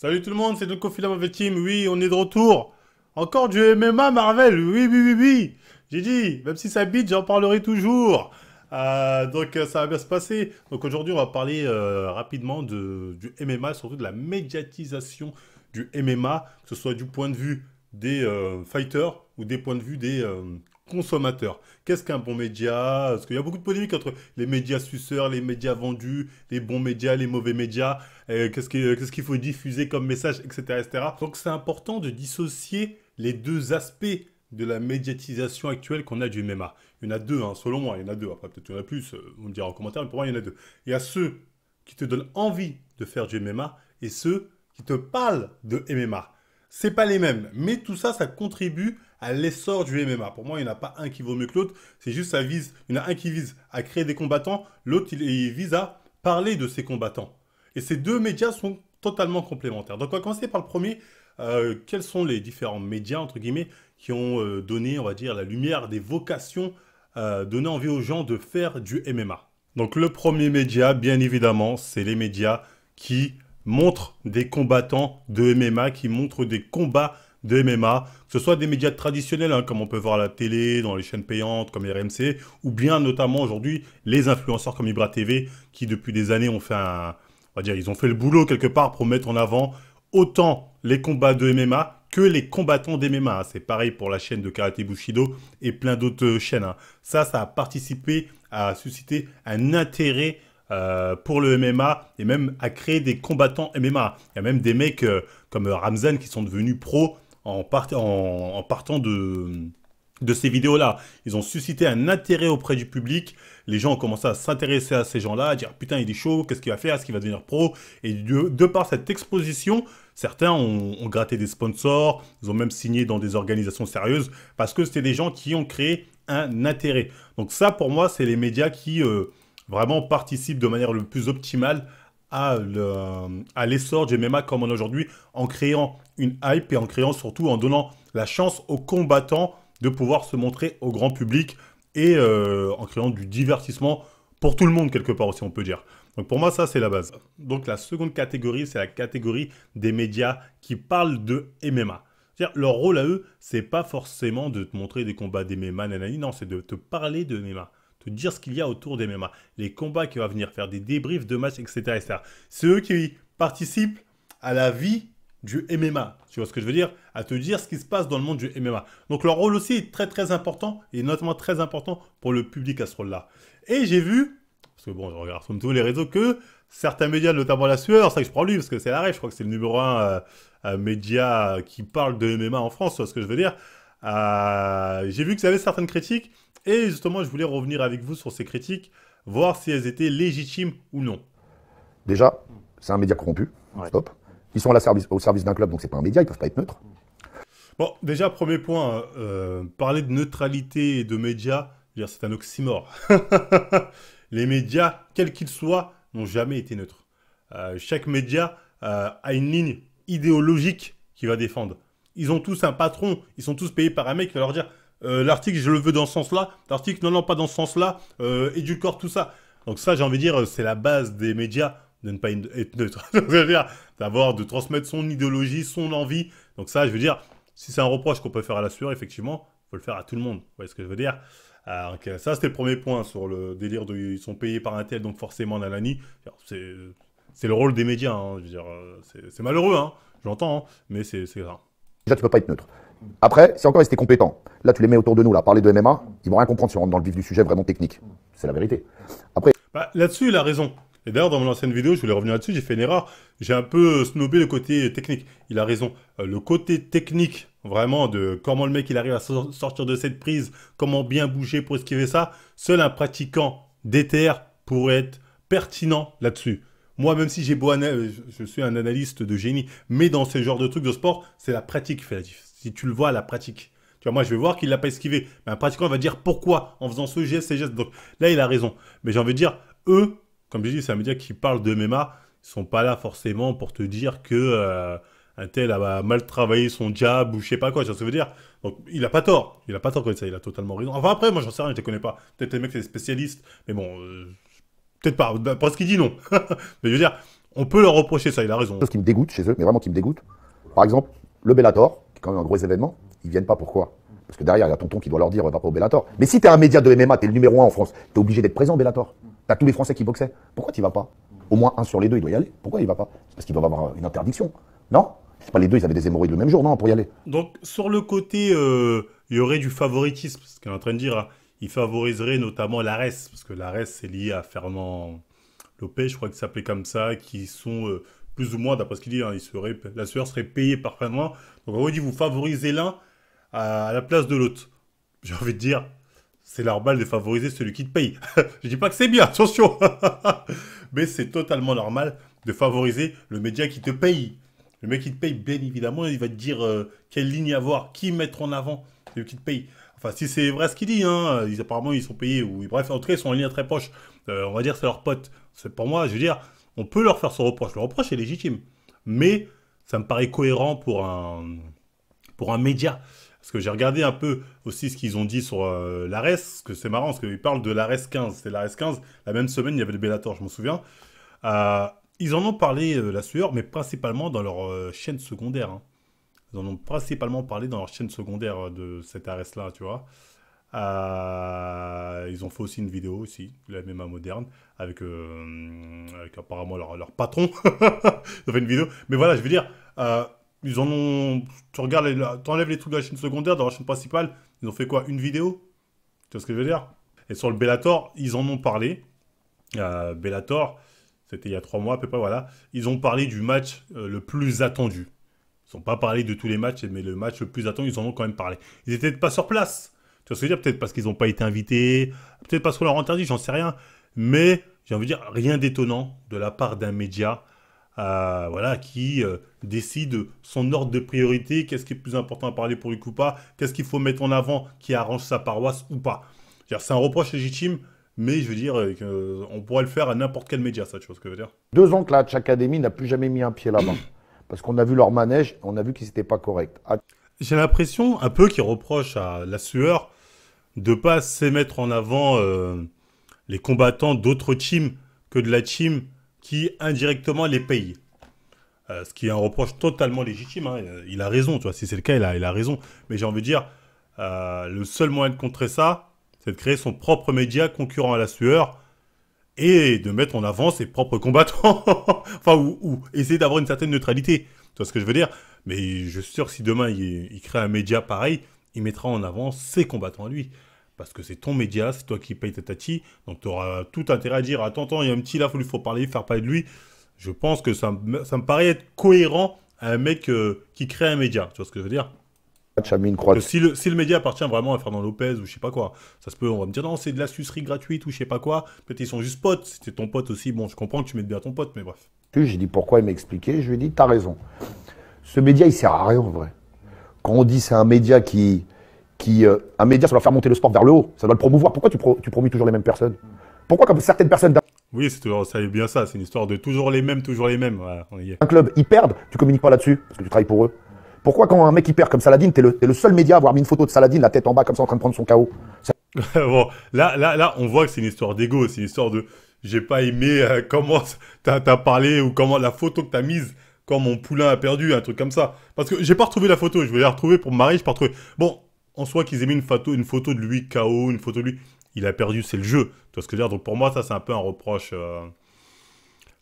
Salut tout le monde, c'est Doco avec Team. Oui, on est de retour. Encore du MMA Marvel. Oui, oui, oui, oui. J'ai dit, même si ça bite, j'en parlerai toujours. Euh, donc euh, ça va bien se passer. Donc aujourd'hui, on va parler euh, rapidement du MMA, surtout de la médiatisation du MMA, que ce soit du point de vue des fighters ou des points de vue des consommateur. Qu'est-ce qu'un bon média Parce qu'il y a beaucoup de polémiques entre les médias suceurs, les médias vendus, les bons médias, les mauvais médias, qu'est-ce qu'il faut diffuser comme message, etc. etc. Donc c'est important de dissocier les deux aspects de la médiatisation actuelle qu'on a du MMA. Il y en a deux, hein, selon moi, il y en a deux. Après, peut-être qu'il y en a plus, euh, on me dira en commentaire, mais pour moi, il y en a deux. Il y a ceux qui te donnent envie de faire du MMA et ceux qui te parlent de MMA. C'est pas les mêmes, mais tout ça, ça contribue à l'essor du MMA. Pour moi, il n'y en a pas un qui vaut mieux que l'autre. C'est juste ça vise. Il y en a un qui vise à créer des combattants, l'autre il, vise à parler de ces combattants. Et ces deux médias sont totalement complémentaires. Donc on va commencer par le premier. Euh, quels sont les différents médias entre guillemets qui ont euh, donné, on va dire, la lumière des vocations, euh, donné envie aux gens de faire du MMA. Donc le premier média, bien évidemment, c'est les médias qui montrent des combattants de MMA, qui montrent des combats de MMA, que ce soit des médias traditionnels, hein, comme on peut voir à la télé, dans les chaînes payantes comme RMC, ou bien notamment aujourd'hui les influenceurs comme Ibra TV, qui depuis des années ont fait on va dire, ils ont fait le boulot quelque part pour mettre en avant autant les combats de MMA que les combattants d'MMA. C'est pareil pour la chaîne de Karate Bushido et plein d'autres euh, chaînes. Hein. Ça, ça a participé à susciter un intérêt euh, pour le MMA et même à créer des combattants MMA. Il y a même des mecs euh, comme Ramzan qui sont devenus pros en, partant de, ces vidéos-là. Ils ont suscité un intérêt auprès du public. Les gens ont commencé à s'intéresser à ces gens-là, à dire putain, il est chaud, qu'est-ce qu'il va faire, est-ce qu'il va devenir pro Et de, par cette exposition, certains ont, ont, gratté des sponsors, ils ont même signé dans des organisations sérieuses, parce que c'était des gens qui ont créé un intérêt. Donc ça, pour moi, c'est les médias qui euh, vraiment participent de manière le plus optimale à l'essor de à du MMA comme on a aujourd'hui, en créant une hype et en créant surtout, en donnant la chance aux combattants de pouvoir se montrer au grand public et euh, en créant du divertissement pour tout le monde quelque part aussi, on peut dire. Donc pour moi, ça, c'est la base. Donc la seconde catégorie, c'est la catégorie des médias qui parlent de MMA. C'est-à-dire, leur rôle à eux, c'est pas forcément de te montrer des combats d'MMA, nanani, non, c'est de te parler de MMA, te dire ce qu'il y a autour des MMA, les combats qui vont venir, faire des débriefs de matchs, etc. etc. C'est eux qui participent à la vie du MMA. Tu vois ce que je veux dire À te dire ce qui se passe dans le monde du MMA. Donc leur rôle aussi est très très important et notamment très important pour le public à ce rôle-là. Et j'ai vu, parce que bon, je regarde comme tous les réseaux, que certains médias, notamment la sueur, ça que je prends lui parce que c'est la je crois que c'est le numéro un euh, euh, média qui parle de MMA en France, tu vois ce que je veux dire. Euh, j'ai vu que ça avait certaines critiques et justement je voulais revenir avec vous sur ces critiques, voir si elles étaient légitimes ou non. Déjà, c'est un média corrompu, stop. Ils sont au service d'un club, donc c'est pas un média, ils peuvent pas être neutres. Bon, déjà, premier point, euh, parler de neutralité et de médias, c'est un oxymore. les médias, quels qu'ils soient, n'ont jamais été neutres. Euh, chaque média euh, a une ligne idéologique qu'il va défendre. Ils ont tous un patron, ils sont tous payés par un mec qui va leur dire l'article, je le veux dans ce sens-là, l'article, non, non, pas dans ce sens-là, édulcore tout ça. Donc ça, j'ai envie de dire, c'est la base des médias de ne pas être neutre. D'avoir, de transmettre son idéologie, son envie. Donc ça, je veux dire, si c'est un reproche qu'on peut faire à la sueur, effectivement, faut le faire à tout le monde. Vous voyez ce que je veux dire euh, Ça, c'était le premier point sur le délire de ils sont payés par un tel, donc forcément Nalani. C'est le rôle des médias. Hein. je veux dire, euh, c'est malheureux, hein, j'entends, hein, mais c'est ça. Déjà, tu peux pas être neutre. Après, si encore étaient compétent, là tu les mets autour de nous, là, parler de MMA, ils vont rien comprendre si on rentre dans le vif du sujet vraiment technique. C'est la vérité. Après. Bah, là-dessus, il a raison. Et d'ailleurs, dans mon ancienne vidéo, je voulais revenir là-dessus, j'ai fait une erreur. J'ai un peu snobé le côté technique. Il a raison. Euh, le côté technique, vraiment, de comment le mec il arrive à sortir de cette prise, comment bien bouger pour esquiver ça, seul un pratiquant d'ETR pourrait être pertinent là-dessus. Moi, même si j'ai beau euh, je suis un analyste de génie, mais dans ce genre de trucs de sport, c'est la pratique fait Si tu le vois la pratique. Tu vois, moi, je vais voir qu'il l'a pas esquivé. Mais un pratiquant va dire pourquoi en faisant ce geste, ces gestes. Donc là, il a raison. Mais j'ai envie de dire, eux, comme je dis, c'est un média qui parle de MMA. Ils sont pas là forcément pour te dire que euh, un tel a bah, mal travaillé son jab ou je sais pas quoi, tu vois ce dire. Donc il a pas tort, il a pas tort quand ça, il a totalement raison. Enfin après, moi j'en sais rien, je te connais pas. Peut-être les mecs c'est spécialistes, mais bon, euh, peut-être pas. Bah, Parce qu'il dit non. mais je veux dire, on peut leur reprocher ça, il a raison. Ce qui me dégoûte chez eux, mais vraiment qui me dégoûte. Par exemple, le Bellator, qui est quand même un gros événement, ils viennent pas pourquoi Parce que derrière, il y a Tonton qui doit leur dire va euh, pas au Bellator. Mais si tu un média de MMA, tu le numéro 1 en France, tu es obligé d'être présent au Bellator tous les Français qui boxaient. Pourquoi tu vas pas Au moins un sur les deux, il doit y aller. Pourquoi il va pas Parce qu'il doit avoir une interdiction. Non C'est pas les deux, ils avaient des hémorroïdes le même jour, non, pour y aller. Donc, sur le côté, euh, il y aurait du favoritisme, ce qu'il est en train de dire. Hein. Il favoriserait notamment l'ARES, parce que l'ARES, c'est lié à Fernand Lopez, je crois qu'il s'appelait comme ça, qui sont euh, plus ou moins, d'après ce qu'il dit, hein, il serait, la sueur serait payée par Fernand. Donc, on vous dit, vous favorisez l'un à la place de l'autre. J'ai envie de dire, c'est normal de favoriser celui qui te paye. je dis pas que c'est bien, attention. Mais c'est totalement normal de favoriser le média qui te paye. Le mec qui te paye, bien évidemment, il va te dire euh, quelle ligne avoir, qui mettre en avant, celui qui te paye. Enfin, si c'est vrai ce qu'il dit, hein, ils, apparemment ils sont payés, ou bref, en tout cas ils sont en lien très proche. Euh, on va dire c'est leur pote. C'est pour moi, je veux dire, on peut leur faire son reproche. Le reproche est légitime. Mais ça me paraît cohérent pour un, pour un média parce que j'ai regardé un peu aussi ce qu'ils ont dit sur euh, l'ARES, que c'est marrant, parce qu'ils parlent de l'ARES 15. C'est l'ARES 15, la même semaine, il y avait le Bellator, je m'en souviens. Euh, ils en ont parlé, euh, la sueur, mais principalement dans leur euh, chaîne secondaire. Hein. Ils en ont principalement parlé dans leur chaîne secondaire de cet ARES-là, tu vois. ils ont fait aussi une vidéo aussi, la à moderne, avec, apparemment leur patron. ils ont fait une vidéo. Mais voilà, je veux dire... Ils en ont. Tu regardes, les... les trucs de la chaîne secondaire, dans la chaîne principale, ils ont fait quoi Une vidéo Tu vois ce que je veux dire Et sur le Bellator, ils en ont parlé. Euh, Bellator, c'était il y a trois mois à peu près, voilà. Ils ont parlé du match euh, le plus attendu. Ils n'ont pas parlé de tous les matchs, mais le match le plus attendu, ils en ont quand même parlé. Ils n'étaient pas sur place. Tu vois ce que je veux dire Peut-être parce qu'ils n'ont pas été invités, peut-être parce qu'on leur interdit, j'en sais rien. Mais, j'ai envie de dire, rien d'étonnant de la part d'un média euh, voilà, qui euh, décide son ordre de priorité, qu'est-ce qui est plus important à parler pour lui ou pas, qu'est-ce qu'il faut mettre en avant qui arrange sa paroisse ou pas. C'est un reproche légitime, mais je veux dire, euh, on pourrait le faire à n'importe quel média, ça, tu vois ce que je veux dire Deux ans que la n'a plus jamais mis un pied là-bas, parce qu'on a vu leur manège, on a vu qu'ils n'étaient pas corrects. Ah. J'ai l'impression un peu qu'ils reprochent à la sueur de pas s'émettre mettre en avant les combattants d'autres teams que de la team indirectement les paye. Euh, ce qui est un reproche totalement légitime. Hein. Il a raison, tu vois. Si c'est le cas, il a, raison. Mais j'ai envie de dire, euh, le seul moyen de contrer ça, c'est de créer son propre média concurrent à la sueur et de mettre en avant ses propres combattants. enfin, ou, essayer d'avoir une certaine neutralité. Tu vois ce que je veux dire Mais je suis sûr si demain il, crée un média pareil, il mettra en avant ses combattants lui parce que c'est ton média, c'est toi qui payes ta tati, donc tu auras tout intérêt à dire attends, attends, il y a un petit là, il faut parler, faire parler de lui. Je pense que ça, me paraît être cohérent à un mec euh, qui crée un média, tu vois ce que je veux dire ah, si, le, si le média appartient vraiment à Fernand Lopez ou je sais pas quoi, ça se peut, on va me dire non, c'est de la sucerie gratuite ou je sais pas quoi. Peut-être ils sont juste potes, c'était ton pote aussi. Bon, je comprends que tu mettes bien ton pote, mais bref. J'ai dit pourquoi il expliqué, je lui ai dit t'as raison. Ce média il sert à rien en vrai. Quand on dit c'est un média qui, qui, euh, un média, ça doit faire monter le sport vers le haut, ça doit le promouvoir. Pourquoi tu, toujours les mêmes personnes Pourquoi comme certaines personnes oui, c'est ça bien ça. C'est une histoire de toujours les mêmes, toujours les mêmes. Un club, ils perdent, tu communiques pas là-dessus parce que tu travailles pour eux. Pourquoi quand un mec il perd comme Saladin, t'es le, le seul média à avoir mis une photo de Saladin, la tête en bas comme ça en train de prendre son chaos Bon, là, là, là, on voit que c'est une histoire d'ego, c'est une histoire de j'ai pas aimé euh, comment t'as as parlé ou comment la photo que t'as mise quand mon poulain a perdu, un truc comme ça. Parce que j'ai pas retrouvé la photo, je voulais la retrouver pour me je pas retrouvé. Bon, en soi qu'ils aient mis une photo, une photo de lui KO, une photo de lui, il a perdu, c'est le jeu. Tu vois ce que je veux dire Donc pour moi, ça c'est un peu un reproche euh,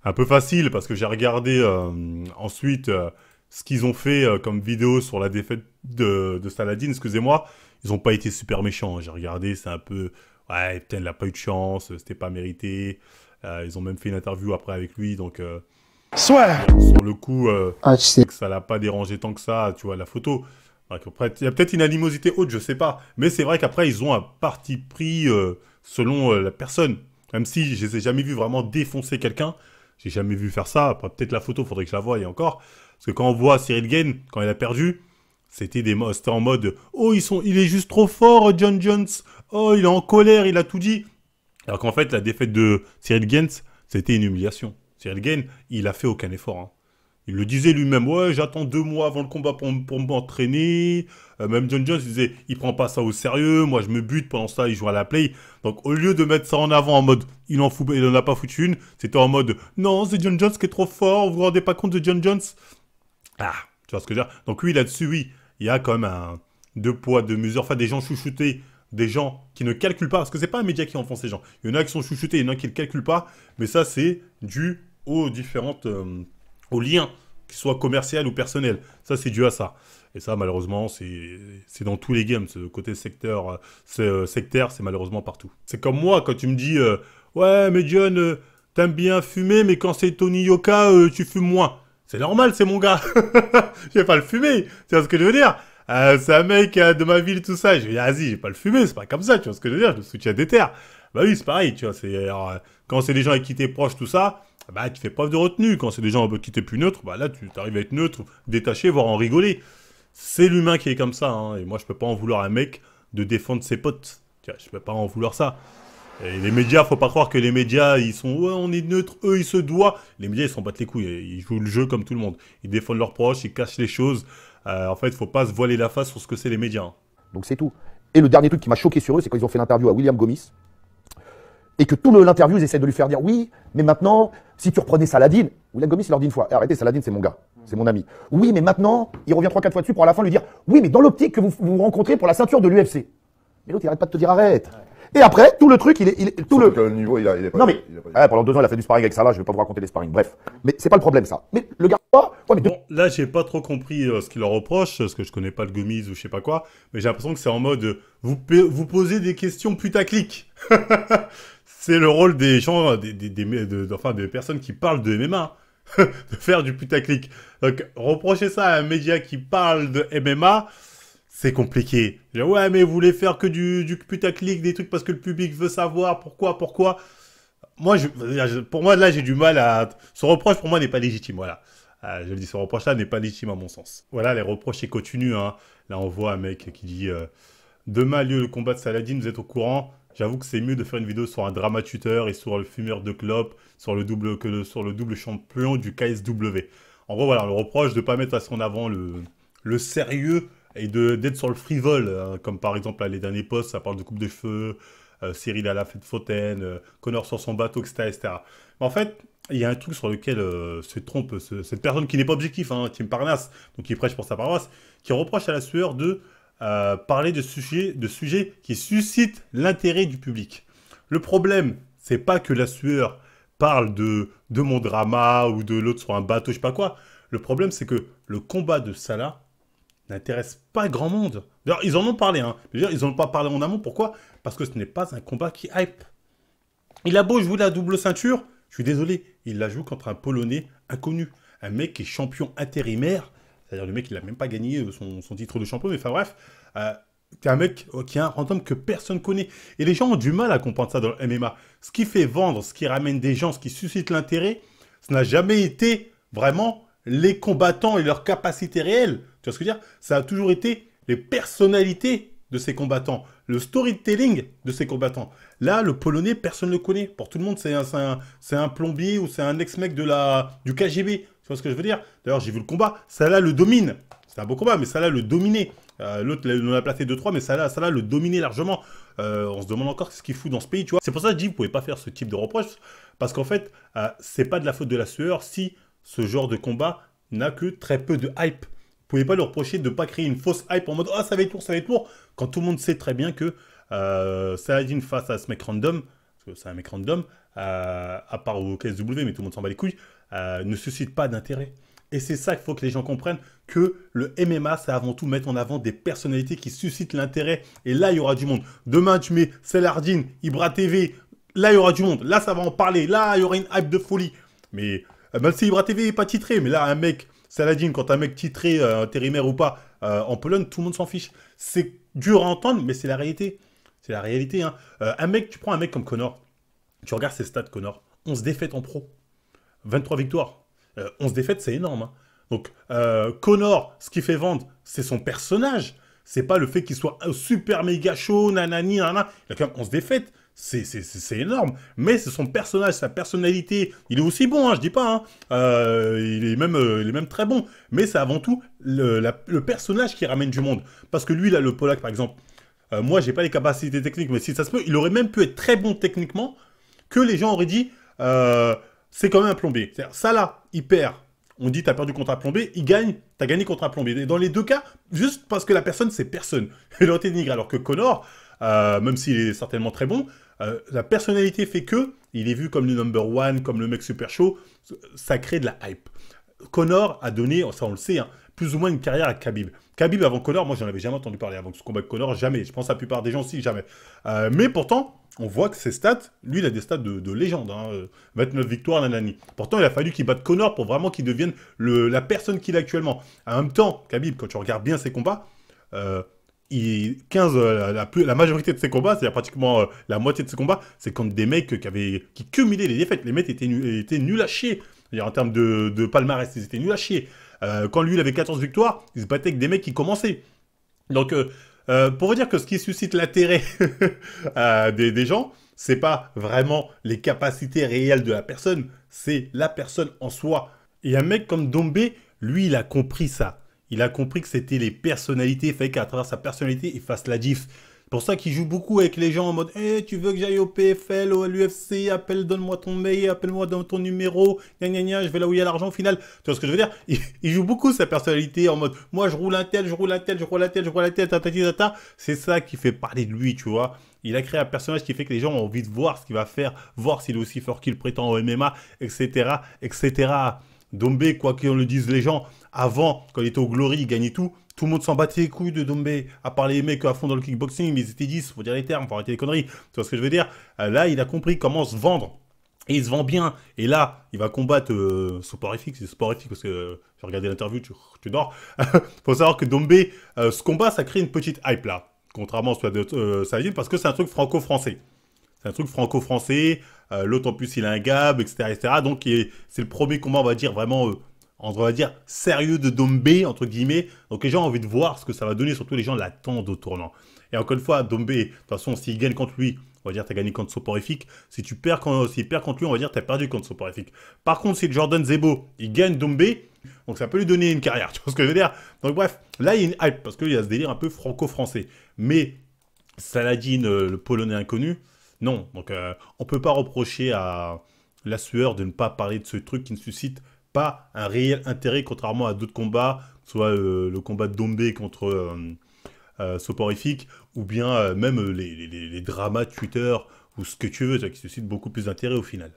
un peu facile parce que j'ai regardé euh, ensuite euh, ce qu'ils ont fait comme vidéo sur la défaite de, Saladin. Excusez-moi, ils n'ont pas été super méchants. Hein. J'ai regardé, c'est un peu ouais, putain, il n'a pas eu de chance, c'était pas mérité. ils ont même fait une interview après avec lui, donc. Soit Sur le coup, ah, ça l'a pas dérangé tant que ça, tu vois, la photo il y a peut-être une animosité haute, je sais pas. Mais c'est vrai qu'après, ils ont un parti pris euh, selon euh, la personne. Même si je les ai jamais vu vraiment défoncer quelqu'un. J'ai jamais vu faire ça. Après, peut-être la photo, il faudrait que je la voie et encore. Parce que quand on voit Cyril Gain, quand il a perdu, c'était des en mode Oh, ils sont, il est juste trop fort, John Jones. Oh, il est en colère, il a tout dit. Alors qu'en fait, la défaite de Cyril Gaines, c'était une humiliation. Cyril Gaines, il a fait aucun effort. Hein. Il le disait lui-même, ouais, j'attends deux mois avant le combat pour, m'entraîner. Euh, même John Jones disait, il prend pas ça au sérieux, moi je me bute, pendant ça il joue à la play. Donc au lieu de mettre ça en avant en mode, il en, fout, il en a pas foutu une, c'était en mode, non, c'est John Jones qui est trop fort, vous vous rendez pas compte de John Jones Ah, tu vois ce que je veux dire Donc oui, là-dessus, oui, il y a quand même un deux poids, deux mesures, enfin des gens chouchoutés, des gens qui ne calculent pas, parce que c'est pas un média qui enfonce les gens. Il y en a qui sont chouchoutés, il y en a qui ne calculent pas, mais ça c'est dû aux différentes... Euh, au lien, qu'il soit commercial ou personnel. Ça, c'est dû à ça. Et ça, malheureusement, c'est dans tous les games. Ce côté secteur, sectaire, c'est malheureusement partout. C'est comme moi, quand tu me dis euh, Ouais, mais John, euh, t'aimes bien fumer, mais quand c'est Tony Yoka, euh, tu fumes moins. C'est normal, c'est mon gars. je vais pas le fumer. Tu vois ce que je veux dire C'est un mec de ma ville, tout ça. Je vais dire Vas-y, je vais pas le fumer. C'est pas comme ça. Tu vois ce que je veux dire Je soutiens des terres. Bah oui, c'est pareil. Tu vois, quand c'est des gens avec qui t'es proche, tout ça ah bah, tu fais preuve de retenue. Quand c'est des gens bah, qui étaient plus neutres. bah, là, tu arrives à être neutre, détaché, voire en rigoler. C'est l'humain qui est comme ça. Hein. Et moi, je peux pas en vouloir à un mec de défendre ses potes. Tiens, je peux pas en vouloir ça. Et les médias, faut pas croire que les médias, ils sont, ouais, on est neutre, eux, ils se doivent. Les médias, ils s'en battent les couilles. Hein. Ils jouent le jeu comme tout le monde. Ils défendent leurs proches, ils cachent les choses. Euh, en fait, faut pas se voiler la face sur ce que c'est les médias. Hein. Donc c'est tout. Et le dernier truc qui m'a choqué sur eux, c'est quand ils ont fait l'interview à William Gomis, et que tout l'interview, ils de lui faire dire oui, mais maintenant, si tu reprenais Saladin, la Gomis, il leur dit une fois, eh, arrêtez, Saladin, c'est mon gars, c'est mon ami. Oui, mais maintenant, il revient 3-4 fois dessus pour à la fin lui dire oui, mais dans l'optique que vous vous rencontrez pour la ceinture de l'UFC. Mais l'autre, il arrête pas de te dire arrête. Et après, tout le truc, il est. tout Non, mais. Ah, pendant deux ans, il a fait du sparring avec Salah, je vais pas vous raconter les sparring. Bref. Mais c'est pas le problème, ça. Mais le gars. Ouais, mais... bon, là, j'ai pas trop compris euh, ce qu'il leur reproche, parce que je connais pas le Gomis ou je sais pas quoi, mais j'ai l'impression que c'est en mode euh, vous, vous posez des questions putaclic. C'est le rôle des gens, des, des, enfin, des personnes qui parlent de MMA, de faire du putaclic. Donc, reprocher ça à un média qui parle de MMA, c'est compliqué. ouais, mais vous voulez faire que du, du, putaclic, des trucs parce que le public veut savoir pourquoi, pourquoi. Moi, je, pour moi, là, j'ai du mal à. Ce reproche, pour moi, n'est pas légitime. Voilà. Euh, je le dis, ce reproche-là n'est pas légitime à mon sens. Voilà, les reproches, ils continuent. Hein. Là, on voit un mec qui dit euh, Demain lieu le combat de Saladin, vous êtes au courant J'avoue que c'est mieux de faire une vidéo sur un drama tuteur et sur le fumeur de clope, sur le double, que sur le double champion du KSW. En gros, voilà, le reproche de ne pas mettre à son avant le, le sérieux et d'être sur le frivole, hein. comme par exemple les derniers posts, ça parle de coupe de cheveux, euh, Cyril à la fête fautaine, euh, Connor sur son bateau, etc. etc. Mais en fait, il y a un truc sur lequel euh, se trompe cette personne qui n'est pas objectif, hein, Tim Parnasse, donc qui prêche pour sa paroisse, qui reproche à la sueur de euh, parler de sujets de qui suscitent l'intérêt du public. Le problème, c'est pas que la sueur parle de, de mon drama ou de l'autre sur un bateau, je sais pas quoi. Le problème, c'est que le combat de Salah n'intéresse pas grand monde. D'ailleurs, ils en ont parlé, hein. ils n'en ont pas parlé en amont. Pourquoi Parce que ce n'est pas un combat qui hype. Il a beau jouer la double ceinture, je suis désolé, il la joue contre un Polonais inconnu. Un mec qui est champion intérimaire c'est-à-dire le mec, il n'a même pas gagné euh, son, titre de champion. Mais enfin bref, C'est euh, un mec euh, qui est un random que personne connaît. Et les gens ont du mal à comprendre ça dans le MMA. Ce qui fait vendre, ce qui ramène des gens, ce qui suscite l'intérêt, ce n'a jamais été vraiment les combattants et leurs capacités réelles. Tu vois ce que je veux dire Ça a toujours été les personnalités de ces combattants, le storytelling de ces combattants. Là, le Polonais, personne ne le connaît. Pour tout le monde, c'est un, un, un, plombier ou c'est un ex-mec du KGB. Tu vois ce que je veux dire D'ailleurs, j'ai vu le combat. celle-là le domine. C'est un beau combat, mais celle-là le dominait. Euh, l'autre, on l'a placé 2-3, mais ça là le dominait largement. Euh, on se demande encore ce qu'il fout dans ce pays, tu vois. C'est pour ça que je dis, vous pouvez pas faire ce type de reproche, parce qu'en fait, euh, c'est pas de la faute de la sueur si ce genre de combat n'a que très peu de hype. Vous pouvez pas le reprocher de ne pas créer une fausse hype en mode ah ça va être lourd, ça va être lourd, quand tout le monde sait très bien que euh, Saladin face à ce mec random, parce que c'est un mec random, à part au KSW, mais tout le monde s'en bat les couilles, euh, ne suscite pas d'intérêt. Et c'est ça qu'il faut que les gens comprennent, que le MMA, c'est avant tout mettre en avant des personnalités qui suscitent l'intérêt. Et là, il y aura du monde. Demain, tu mets Saladin, Ibra TV, là, il y aura du monde. Là, ça va en parler. Là, il y aura une hype de folie. Mais euh, même si Ibra TV n'est pas titré, mais là, un mec, Saladin, quand un mec titré, euh, intérimaire ou pas, en Pologne, tout le monde s'en fiche. C'est dur à entendre, mais c'est la réalité. C'est la réalité. Hein. un mec, tu prends un mec comme Connor, tu regardes ses stats, Connor, se défait en pro, 23 victoires. Euh, On se défaites, c'est énorme. Hein. Donc, euh, Connor, ce qui fait vendre, c'est son personnage. C'est pas le fait qu'il soit euh, super méga chaud, nanani, nanana. Il a quand même 11 défaites. C'est énorme. Mais c'est son personnage, sa personnalité. Il est aussi bon, je hein, je dis pas. Hein. il, est même, est même très bon. Mais c'est avant tout le, personnage qui ramène du monde. Parce que lui, là, le Polak, par exemple, moi, moi, j'ai pas les capacités techniques, mais si ça se peut, il aurait même pu être très bon techniquement que les gens auraient dit c'est quand même un plombé. Ça là, il perd. On dit, tu as perdu un plombé, il gagne, T'as as gagné un plombé. Et dans les deux cas, juste parce que la personne, c'est personne. Il a Alors que Connor, euh, même s'il est certainement très bon, euh, la personnalité fait que il est vu comme le number one, comme le mec super chaud. Ça crée de la hype. Connor a donné, ça on le sait, hein, plus ou moins une carrière avec Khabib. Khabib avant Conor, moi j'en avais jamais entendu parler avant ce combat de Connor, jamais. Je pense à la plupart des gens si jamais. Euh, mais pourtant, on voit que ses stats, lui il a des stats de, de légende, 29 hein. euh, victoires, nanani. Pourtant, il a fallu qu'il batte Connor pour vraiment qu'il devienne la personne qu'il est actuellement. En même temps, Khabib, quand tu regardes bien ses combats, euh, il, 15, la, majorité de ses combats, c'est-à-dire pratiquement la moitié de ses combats, c'est contre des mecs qui, avaient, qui cumulaient les défaites. Les mecs étaient, étaient nuls à chier. en termes de, de palmarès, ils étaient nuls à chier. Euh, quand lui, il avait 14 victoires, il se battait avec des mecs qui commençaient. Donc, euh, euh, pour vous dire que ce qui suscite l'intérêt des, gens, gens, c'est pas vraiment les capacités réelles de la personne, c'est la personne en soi. Et un mec comme Dombé, lui, il a compris ça. Il a compris que c'était les personnalités, fallait qu'à travers sa personnalité, il fasse la diff pour ça qu'il joue beaucoup avec les gens en mode eh, tu veux que j'aille au PFL, ou à l'UFC, appelle, donne-moi ton mail, appelle-moi dans ton numéro, gna gna gna, je vais là où il y a l'argent au final. Tu vois ce que je veux dire il, joue beaucoup sa personnalité en mode Moi, je roule un tel, je roule un tel, je roule un tel, je roule un tel, Tata tata. C'est ça qui fait parler de lui, tu vois. Il a créé un personnage qui fait que les gens ont envie de voir ce qu'il va faire, voir s'il est aussi fort qu'il prétend au MMA, etc. etc. Dombé, quoi qu'on le dise les gens, avant, quand il était au Glory, il gagnait tout. Tout le monde s'en battait les couilles de Dombé, à parler les mecs à fond dans le kickboxing, mais ils étaient 10, faut dire les termes, faut arrêter les conneries. Tu vois ce que je veux dire euh, Là, il a compris comment se vendre. Et il se vend bien. Et là, il va combattre euh, Soporifique. C'est sportif parce que euh, j'ai regardé l'interview, tu, dors. faut savoir que Dombé, euh, ce combat, ça crée une petite hype là. Contrairement à ce que ça dit, parce que c'est un truc franco-français. C'est un truc franco-français. L'autre en plus, il a un gab, etc. etc. donc, c'est le premier combat, on va dire, vraiment on va dire, sérieux de Dombé, entre guillemets. Donc les gens ont envie de voir ce que ça va donner, surtout les gens l'attendent au tournant. Et encore une fois, Dombé, de toute façon, s'il gagne contre lui, on va dire, tu as gagné contre Soporifique. Si tu perds, quand, perd contre lui, on va dire, tu as perdu contre Soporifique. Par contre, si Jordan Zebo, il gagne Dombé, donc ça peut lui donner une carrière. Tu vois ce que je veux dire Donc bref, là, il y a une hype, parce qu'il y a ce délire un peu franco-français. Mais Saladin, euh, le Polonais inconnu, non. Donc euh, on peut pas reprocher à la sueur de ne pas parler de ce truc qui ne suscite un réel intérêt, contrairement à d'autres combats, soit euh, le combat de Dombé contre euh, euh, Soporifique, ou bien euh, même les, dramas Twitter, ou ce que tu veux, qui suscite beaucoup plus d'intérêt au final.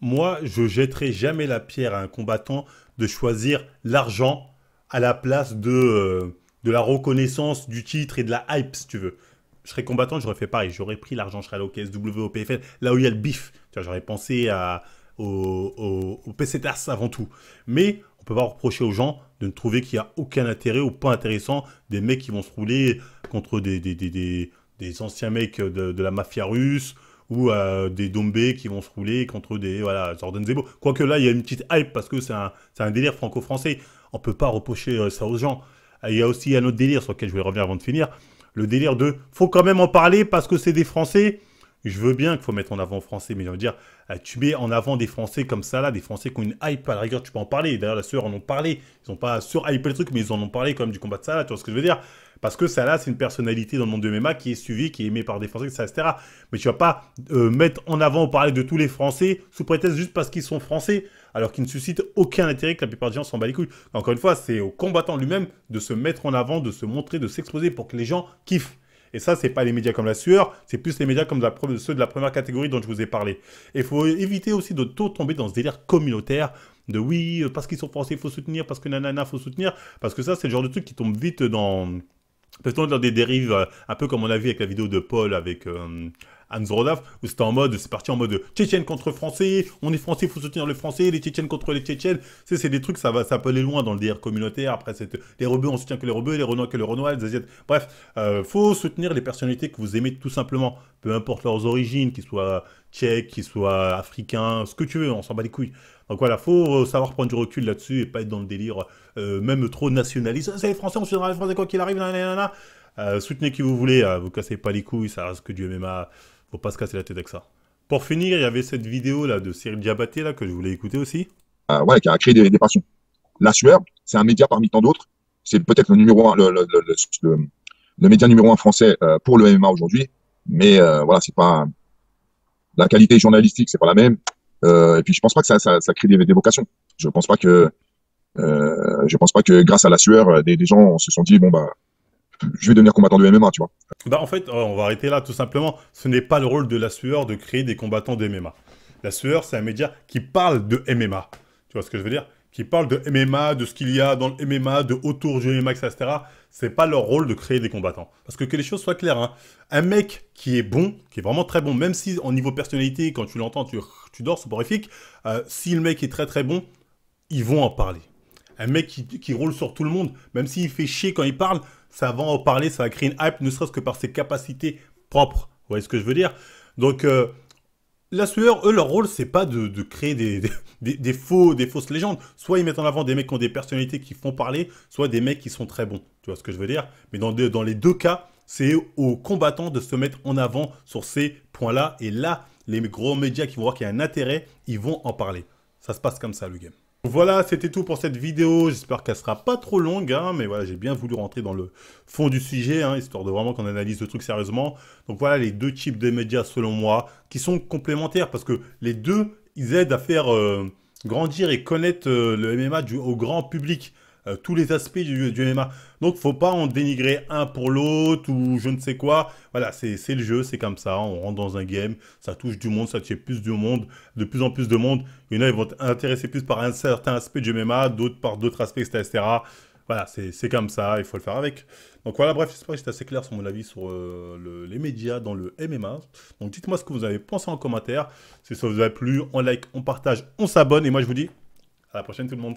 Moi, je jetterai jamais la pierre à un combattant de choisir l'argent à la place de, de la reconnaissance du titre et de la hype, si tu veux je serais combattant, j'aurais fait pareil. J'aurais pris l'argent, je serais allé au au PFL, là où il y a le bif. J'aurais pensé à au, au, avant tout. Mais on peut pas reprocher aux gens de ne trouver qu'il n'y a aucun intérêt ou pas intéressant des mecs qui vont se rouler contre des, des, anciens mecs de, la mafia russe ou euh, des Dombé qui vont se rouler contre des voilà, Jordan Zebo. Quoique là, il y a une petite hype parce que c'est un, délire franco-français. On peut pas reprocher euh, ça aux gens. Il y a aussi un autre délire sur lequel je vais revenir avant de finir. Le délire de faut quand même en parler parce que c'est des Français. Je veux bien qu'il faut mettre en avant français, mais je veux dire, euh, tu mets en avant des Français comme ça, là, des Français qui ont une hype, à la rigueur, tu peux en parler. D'ailleurs, la sœur en ont parlé. Ils n'ont pas sur hype le truc, mais ils en ont parlé quand même du combat de Salah, tu vois ce que je veux dire Parce que Salah, c'est une personnalité dans le monde de MMA qui est suivie, qui est aimée par des Français, etc. Mais tu vas pas euh, mettre en avant ou parler de tous les Français sous prétexte juste parce qu'ils sont Français, alors qu'ils ne suscitent aucun intérêt que la plupart des gens s'en bat les Encore une fois, c'est au combattant lui-même de se mettre en avant, de se montrer, de s'exposer pour que les gens kiffent. Et ça, c'est pas les médias comme la sueur, c'est plus les médias comme la, ceux de la première catégorie dont je vous ai parlé. il faut éviter aussi de tout tomber dans ce délire communautaire de oui, parce qu'ils sont français, il faut soutenir, parce que nanana, il faut soutenir, parce que ça, c'est le genre de truc qui tombe vite dans dans des dérives, euh, un peu comme on a vu avec la vidéo de Paul avec euh, Rodaf, où c'était en mode, c'est parti en mode Tchétchène contre Français, on est Français, il faut soutenir les Français, les Tchétchènes contre les Tchétchènes. C'est, c'est des trucs, ça va, ça peut aller loin dans le délire communautaire. Après, c'est les rebeux, on soutient que les rebeux, les renois que les renois, les asiates. Bref, il euh, faut soutenir les personnalités que vous aimez tout simplement, peu importe leurs origines, qu'ils soient tchèques, qu'ils soient africains, ce que tu veux, on s'en bat les couilles. Donc voilà, faut euh, savoir prendre du recul là-dessus et pas être dans le délire, euh, même trop nationaliste. C'est les Français, on soutiendra les Français quoi qu'il arrive, nanana. soutenez qui vous voulez, hein, vous cassez pas les couilles, ça reste que du MMA. Faut pas se casser la tête avec ça. Pour finir, il y avait cette vidéo là de Cyril Diabaté là que je voulais écouter aussi. Oui, euh, ouais, qui a créé des, passions. La sueur, c'est un média parmi tant d'autres. C'est peut-être le numéro un, le, média numéro un français euh, pour le MMA aujourd'hui. Mais euh, voilà, c'est pas la qualité journalistique, c'est pas la même. et puis je ne pense pas que ça, ça, crée des, vocations. Je pense pas que je pense pas que grâce à la sueur, des, des gens se sont dit bon bah je vais devenir combattant de MMA, tu vois. Bah, en fait, on va arrêter là tout simplement. Ce n'est pas le rôle de la sueur de créer des combattants de MMA. La sueur, c'est un média qui parle de MMA. Tu vois ce que je veux dire Qui parle de MMA, de ce qu'il y a dans le MMA, de autour du MMA, etc. C'est pas leur rôle de créer des combattants. Parce que que les choses soient claires, hein. un mec qui est bon, qui est vraiment très bon, même si en niveau personnalité, quand tu l'entends, tu, dors, c'est horrifique. Euh, si le mec est très très bon, ils vont en parler. Un mec qui, qui roule sur tout le monde, même s'il fait chier quand il parle, ça va en parler, ça va créer une hype, ne serait-ce que par ses capacités propres. Vous voyez ce que je veux dire Donc, euh, la sueur, eux, leur rôle, c'est pas de, créer des, faux, des fausses légendes. Soit ils mettent en avant des mecs qui ont des personnalités qui font parler, soit des mecs qui sont très bons. Tu vois ce que je veux dire Mais dans, dans les deux cas, c'est aux combattants de se mettre en avant sur ces points-là. Et là, les gros médias qui vont voir qu'il y a un intérêt, ils vont en parler. Ça se passe comme ça, le game. Voilà, c'était tout pour cette vidéo. J'espère qu'elle sera pas trop longue, hein, mais voilà, j'ai bien voulu rentrer dans le fond du sujet, hein, histoire de vraiment qu'on analyse le truc sérieusement. Donc voilà, les deux types de médias, selon moi, qui sont complémentaires, parce que les deux, ils aident à faire euh, grandir et connaître euh, le MMA au grand public. Euh, tous les aspects du, MMA. Donc, faut pas en dénigrer un pour l'autre ou je ne sais quoi. Voilà, c'est le jeu, c'est comme ça. On rentre dans un game, ça touche du monde, ça tient plus du monde, de plus en plus de monde. Il y en a, ils vont être intéressés plus par un certain aspect du MMA, d'autres par d'autres aspects, etc. Voilà, c'est comme ça, il faut le faire avec. Donc voilà, bref, j'espère que j'étais assez clair sur mon avis sur euh, les médias dans le MMA. Donc dites-moi ce que vous avez pensé en commentaire. Si ça vous a plu, on like, on partage, on s'abonne. Et moi, je vous dis à la prochaine tout le monde.